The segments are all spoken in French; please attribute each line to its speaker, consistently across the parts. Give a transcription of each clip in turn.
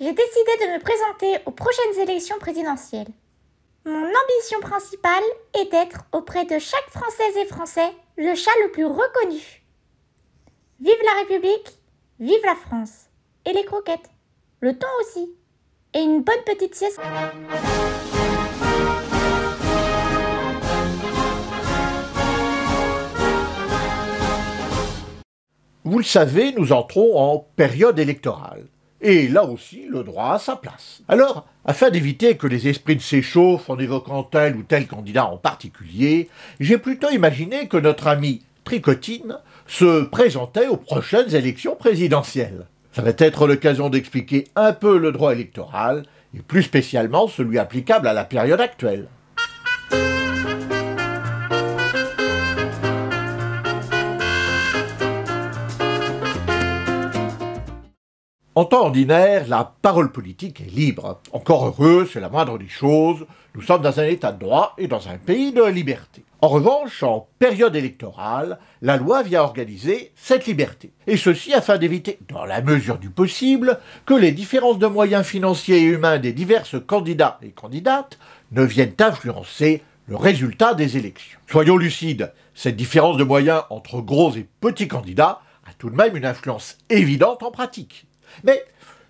Speaker 1: J'ai décidé de me présenter aux prochaines élections présidentielles. Mon ambition principale est d'être auprès de chaque Française et Français le chat le plus reconnu. Vive la République, vive la France. Et les croquettes. Le temps aussi. Et une bonne petite sieste. Vous le savez, nous entrons en période électorale. Et là aussi, le droit a sa place. Alors, afin d'éviter que les esprits ne s'échauffent en évoquant tel ou tel candidat en particulier, j'ai plutôt imaginé que notre ami Tricotine se présentait aux prochaines élections présidentielles. Ça va être l'occasion d'expliquer un peu le droit électoral, et plus spécialement celui applicable à la période actuelle. En temps ordinaire, la parole politique est libre. Encore heureux, c'est la moindre des choses. Nous sommes dans un état de droit et dans un pays de liberté. En revanche, en période électorale, la loi vient organiser cette liberté. Et ceci afin d'éviter, dans la mesure du possible, que les différences de moyens financiers et humains des diverses candidats et candidates ne viennent influencer le résultat des élections. Soyons lucides, cette différence de moyens entre gros et petits candidats a tout de même une influence évidente en pratique. Mais,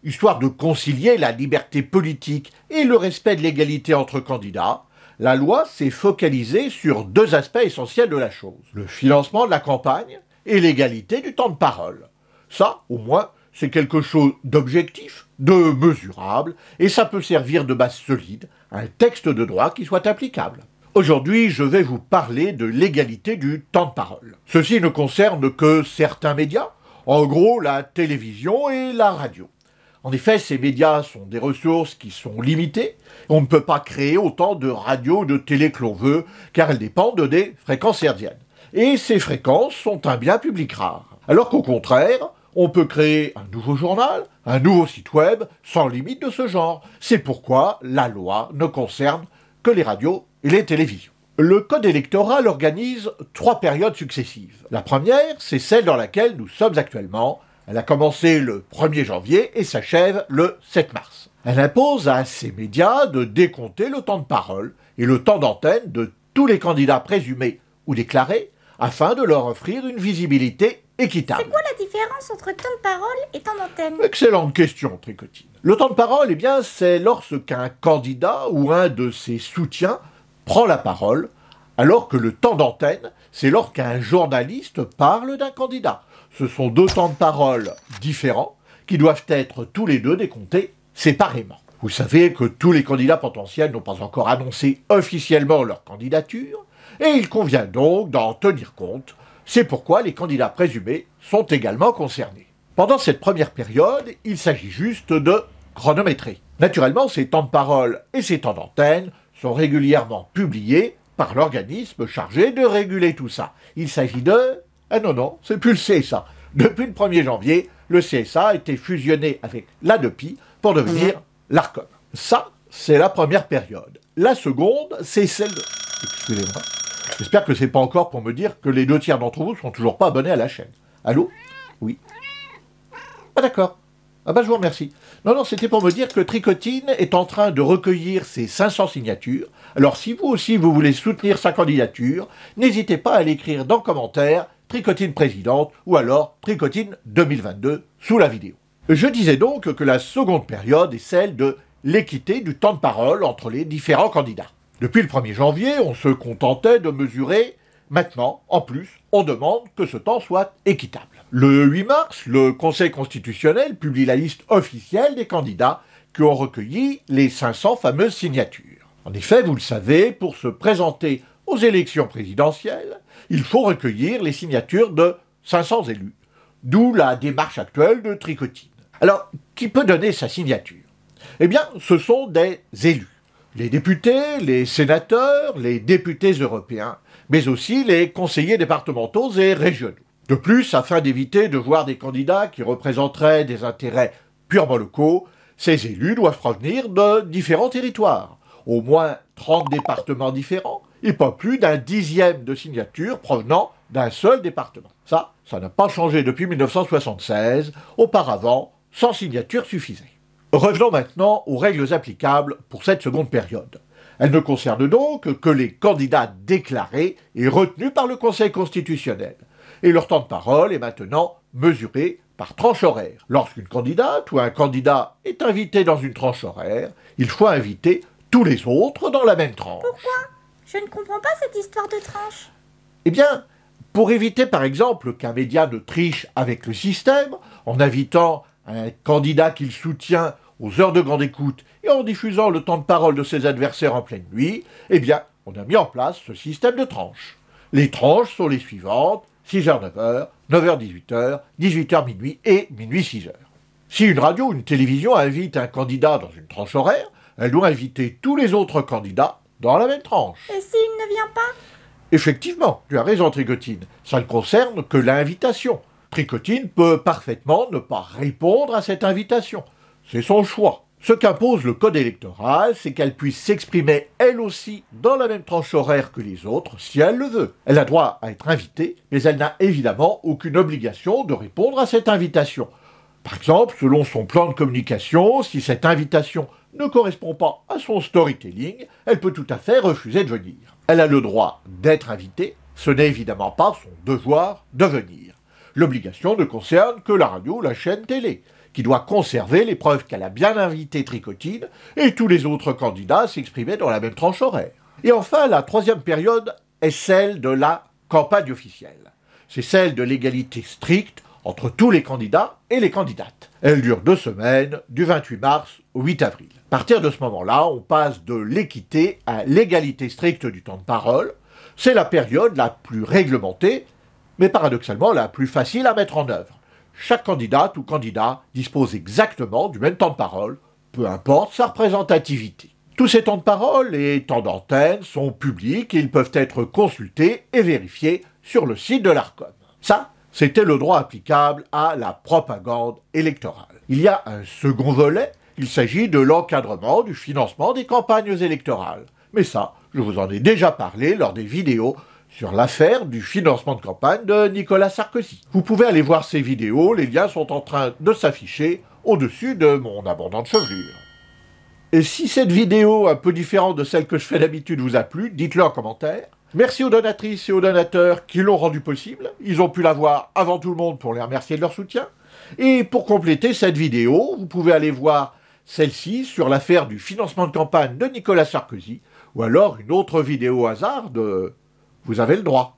Speaker 1: histoire de concilier la liberté politique et le respect de l'égalité entre candidats, la loi s'est focalisée sur deux aspects essentiels de la chose. Le financement de la campagne et l'égalité du temps de parole. Ça, au moins, c'est quelque chose d'objectif, de mesurable, et ça peut servir de base solide à un texte de droit qui soit applicable. Aujourd'hui, je vais vous parler de l'égalité du temps de parole. Ceci ne concerne que certains médias, en gros, la télévision et la radio. En effet, ces médias sont des ressources qui sont limitées. On ne peut pas créer autant de radios ou de télé que l'on veut, car elles dépendent des fréquences hertziennes. Et ces fréquences sont un bien public rare. Alors qu'au contraire, on peut créer un nouveau journal, un nouveau site web, sans limite de ce genre. C'est pourquoi la loi ne concerne que les radios et les télévisions. Le Code électoral organise trois périodes successives. La première, c'est celle dans laquelle nous sommes actuellement. Elle a commencé le 1er janvier et s'achève le 7 mars. Elle impose à ces médias de décompter le temps de parole et le temps d'antenne de tous les candidats présumés ou déclarés afin de leur offrir une visibilité équitable. C'est quoi la différence entre temps de parole et temps d'antenne Excellente question, Tricotine. Le temps de parole, eh bien, c'est lorsqu'un candidat ou un de ses soutiens prend la parole, alors que le temps d'antenne, c'est lorsqu'un journaliste parle d'un candidat. Ce sont deux temps de parole différents qui doivent être tous les deux décomptés séparément. Vous savez que tous les candidats potentiels n'ont pas encore annoncé officiellement leur candidature, et il convient donc d'en tenir compte. C'est pourquoi les candidats présumés sont également concernés. Pendant cette première période, il s'agit juste de chronométrer. Naturellement, ces temps de parole et ces temps d'antenne sont régulièrement publiés par l'organisme chargé de réguler tout ça. Il s'agit de... Ah non, non, c'est plus le CSA. Depuis le 1er janvier, le CSA a été fusionné avec l'ADEPI pour devenir mhm. l'ARCOM. Ça, c'est la première période. La seconde, c'est celle de... Excusez-moi. J'espère que c'est pas encore pour me dire que les deux tiers d'entre vous sont toujours pas abonnés à la chaîne. Allô Oui. Ah d'accord. Ah bah je vous remercie. Non, non, c'était pour me dire que Tricotine est en train de recueillir ses 500 signatures. Alors si vous aussi vous voulez soutenir sa candidature, n'hésitez pas à l'écrire dans le commentaire Tricotine présidente ou alors Tricotine 2022 sous la vidéo. Je disais donc que la seconde période est celle de l'équité du temps de parole entre les différents candidats. Depuis le 1er janvier, on se contentait de mesurer Maintenant, en plus, on demande que ce temps soit équitable. Le 8 mars, le Conseil constitutionnel publie la liste officielle des candidats qui ont recueilli les 500 fameuses signatures. En effet, vous le savez, pour se présenter aux élections présidentielles, il faut recueillir les signatures de 500 élus, d'où la démarche actuelle de Tricotine. Alors, qui peut donner sa signature Eh bien, ce sont des élus, les députés, les sénateurs, les députés européens, mais aussi les conseillers départementaux et régionaux. De plus, afin d'éviter de voir des candidats qui représenteraient des intérêts purement locaux, ces élus doivent provenir de différents territoires, au moins 30 départements différents, et pas plus d'un dixième de signatures provenant d'un seul département. Ça, ça n'a pas changé depuis 1976. Auparavant, 100 signatures suffisaient. Revenons maintenant aux règles applicables pour cette seconde période. Elle ne concerne donc que les candidats déclarés et retenus par le Conseil constitutionnel. Et leur temps de parole est maintenant mesuré par tranche horaire. Lorsqu'une candidate ou un candidat est invité dans une tranche horaire, il faut inviter tous les autres dans la même tranche. Pourquoi Je ne comprends pas cette histoire de tranche. Eh bien, pour éviter par exemple qu'un média ne triche avec le système en invitant un candidat qu'il soutient aux heures de grande écoute et en diffusant le temps de parole de ses adversaires en pleine nuit, eh bien, on a mis en place ce système de tranches. Les tranches sont les suivantes 6h, 9h, 9h, 18h, 18h, minuit et minuit, 6h. Si une radio ou une télévision invite un candidat dans une tranche horaire, elle doit inviter tous les autres candidats dans la même tranche. Et s'il ne vient pas Effectivement, tu as raison, Tricotine, Ça ne concerne que l'invitation. Tricotine peut parfaitement ne pas répondre à cette invitation. C'est son choix. Ce qu'impose le code électoral, c'est qu'elle puisse s'exprimer elle aussi dans la même tranche horaire que les autres si elle le veut. Elle a droit à être invitée, mais elle n'a évidemment aucune obligation de répondre à cette invitation. Par exemple, selon son plan de communication, si cette invitation ne correspond pas à son storytelling, elle peut tout à fait refuser de venir. Elle a le droit d'être invitée, ce n'est évidemment pas son devoir de venir. L'obligation ne concerne que la radio ou la chaîne télé qui doit conserver les preuves qu'elle a bien invité Tricotine, et tous les autres candidats s'exprimaient dans la même tranche horaire. Et enfin, la troisième période est celle de la campagne officielle. C'est celle de l'égalité stricte entre tous les candidats et les candidates. Elle dure deux semaines, du 28 mars au 8 avril. À partir de ce moment-là, on passe de l'équité à l'égalité stricte du temps de parole. C'est la période la plus réglementée, mais paradoxalement la plus facile à mettre en œuvre chaque candidate ou candidat dispose exactement du même temps de parole, peu importe sa représentativité. Tous ces temps de parole et temps d'antenne sont publics et ils peuvent être consultés et vérifiés sur le site de l'ARCOM. Ça, c'était le droit applicable à la propagande électorale. Il y a un second volet, il s'agit de l'encadrement du financement des campagnes électorales. Mais ça, je vous en ai déjà parlé lors des vidéos sur l'affaire du financement de campagne de Nicolas Sarkozy. Vous pouvez aller voir ces vidéos, les liens sont en train de s'afficher au-dessus de mon abondante chevelure. Et si cette vidéo, un peu différente de celle que je fais d'habitude, vous a plu, dites-le en commentaire. Merci aux donatrices et aux donateurs qui l'ont rendue possible. Ils ont pu la voir avant tout le monde pour les remercier de leur soutien. Et pour compléter cette vidéo, vous pouvez aller voir celle-ci sur l'affaire du financement de campagne de Nicolas Sarkozy, ou alors une autre vidéo au hasard de vous avez le droit.